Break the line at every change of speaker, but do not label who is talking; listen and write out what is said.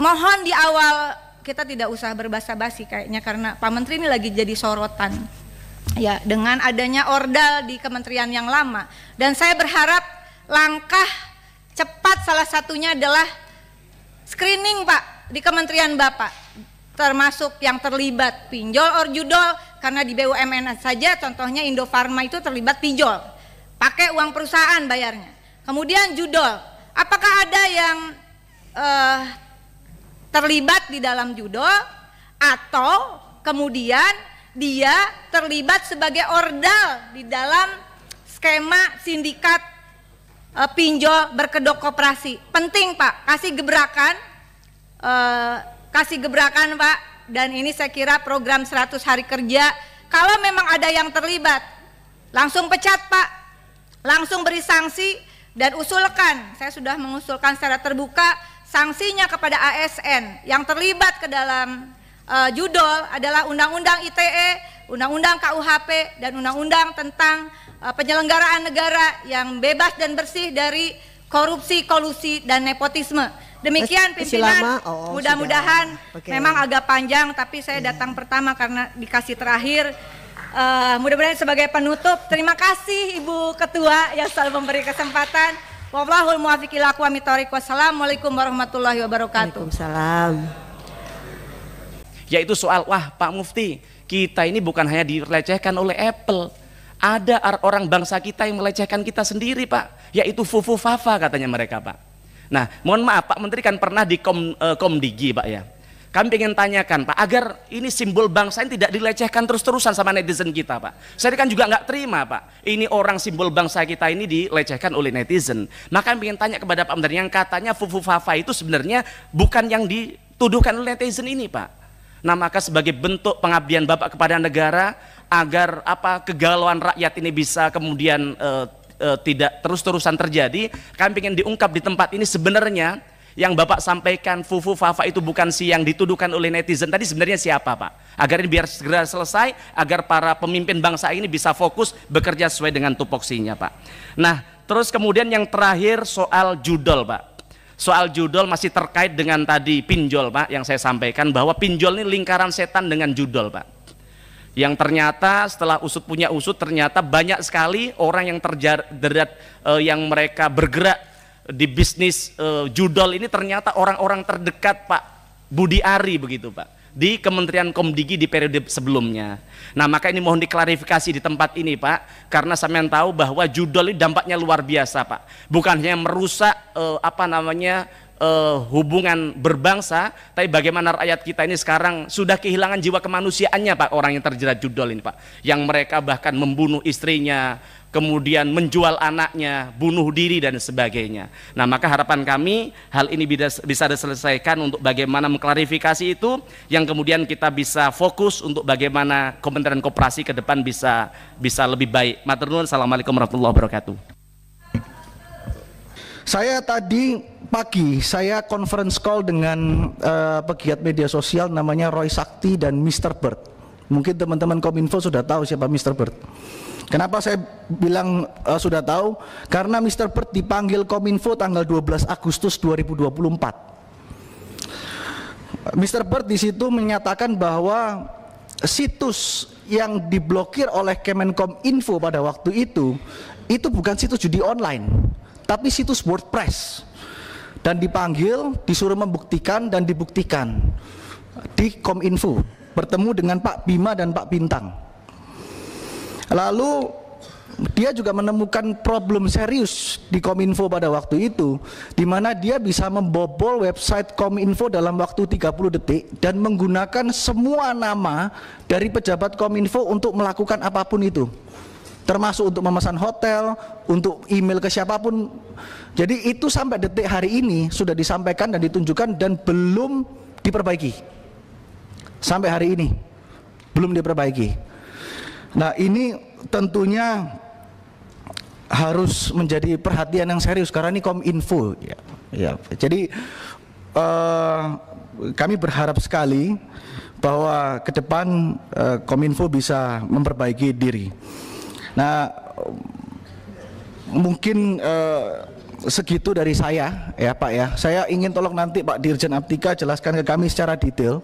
mohon di awal kita tidak usah berbahasa basi kayaknya karena Pak Menteri ini lagi jadi sorotan ya dengan adanya ordal di kementerian yang lama dan saya berharap langkah cepat salah satunya adalah screening Pak di kementerian Bapak termasuk yang terlibat pinjol or judol karena di BUMN saja contohnya Indofarma itu terlibat pinjol pakai uang perusahaan bayarnya kemudian judol apakah ada yang eh, terlibat di dalam judo atau kemudian dia terlibat sebagai ordal di dalam skema sindikat e, pinjol berkedok koperasi. Penting Pak, kasih gebrakan, e, kasih gebrakan Pak. Dan ini saya kira program 100 hari kerja, kalau memang ada yang terlibat, langsung pecat Pak, langsung beri sanksi dan usulkan. Saya sudah mengusulkan secara terbuka sanksinya kepada ASN yang terlibat ke dalam uh, eh, judol adalah Undang-Undang ITE, Undang-Undang KUHP, dan Undang-Undang tentang uh, penyelenggaraan negara yang bebas dan bersih dari korupsi, kolusi, dan nepotisme. Demikian pimpinan, oh, oh mudah-mudahan memang agak panjang, tapi saya iya. datang pertama karena dikasih terakhir. Uh, mudah-mudahan sebagai penutup, terima kasih Ibu Ketua yang selalu memberi kesempatan. Wallahul muwaffiq ila Assalamualaikum warahmatullahi wabarakatuh. Waalaikumsalam. Yaitu soal wah Pak Mufti, kita ini
bukan hanya dilecehkan oleh Apple. Ada orang bangsa kita yang melecehkan kita sendiri, Pak. Yaitu fufu fafa katanya mereka, Pak. Nah, mohon maaf Pak Menteri kan pernah di Kom, eh, Komdigi, Pak ya kami ingin tanyakan Pak, agar ini simbol bangsa ini tidak dilecehkan terus-terusan sama netizen kita Pak. Saya kan juga nggak terima Pak, ini orang simbol bangsa kita ini dilecehkan oleh netizen. Maka kami ingin tanya kepada Pak Menteri yang katanya Fufu Fafa itu sebenarnya bukan yang dituduhkan oleh netizen ini Pak. Nah maka sebagai bentuk pengabdian Bapak kepada negara agar apa kegalauan rakyat ini bisa kemudian uh, tidak terus-terusan terjadi, kami ingin diungkap di tempat ini sebenarnya yang Bapak sampaikan fufu fafa itu bukan si yang dituduhkan oleh netizen tadi sebenarnya siapa Pak? Agar ini biar segera selesai, agar para pemimpin bangsa ini bisa fokus bekerja sesuai dengan tupoksinya Pak. Nah terus kemudian yang terakhir soal judul Pak soal judul masih terkait dengan tadi pinjol Pak yang saya sampaikan bahwa pinjol ini lingkaran setan dengan judul Pak yang ternyata setelah usut punya usut ternyata banyak sekali orang yang terjerat eh, yang mereka bergerak di bisnis uh, judol ini ternyata orang-orang terdekat Pak Budi Ari begitu Pak di Kementerian Komdigi di periode sebelumnya. Nah maka ini mohon diklarifikasi di tempat ini Pak, karena saya tahu bahwa judol ini dampaknya luar biasa Pak. bukannya merusak eh, apa namanya uh, hubungan berbangsa, tapi bagaimana rakyat kita ini sekarang sudah kehilangan jiwa kemanusiaannya Pak orang yang terjerat judol ini Pak. Yang mereka bahkan membunuh istrinya, kemudian menjual anaknya, bunuh diri dan sebagainya. Nah, maka harapan kami hal ini bisa diselesaikan untuk bagaimana mengklarifikasi itu yang kemudian kita bisa fokus untuk bagaimana Kementerian kooperasi ke depan bisa bisa lebih baik. Matur nuwun. Assalamualaikum warahmatullahi wabarakatuh.
Saya tadi pagi saya conference call dengan uh, pegiat media sosial namanya Roy Sakti dan Mr. Bird. Mungkin teman-teman Kominfo sudah tahu siapa Mr. Bird. Kenapa saya bilang uh, sudah tahu? Karena Mr. Bird dipanggil Kominfo tanggal 12 Agustus 2024. Mr. Bird di situ menyatakan bahwa situs yang diblokir oleh Kemenkom Info pada waktu itu itu bukan situs judi online tapi situs WordPress dan dipanggil disuruh membuktikan dan dibuktikan di Kominfo bertemu dengan Pak Bima dan Pak Bintang lalu dia juga menemukan problem serius di Kominfo pada waktu itu di mana dia bisa membobol website Kominfo dalam waktu 30 detik dan menggunakan semua nama dari pejabat Kominfo untuk melakukan apapun itu termasuk untuk memesan hotel, untuk email ke siapapun. Jadi itu sampai detik hari ini sudah disampaikan dan ditunjukkan dan belum diperbaiki. Sampai hari ini belum diperbaiki. Nah, ini tentunya harus menjadi perhatian yang serius karena ini kominfo ya. Ya. Jadi uh, kami berharap sekali bahwa ke depan uh, Kominfo bisa memperbaiki diri. Nah, mungkin eh, segitu dari saya ya Pak ya. Saya ingin tolong nanti Pak Dirjen Aptika jelaskan ke kami secara detail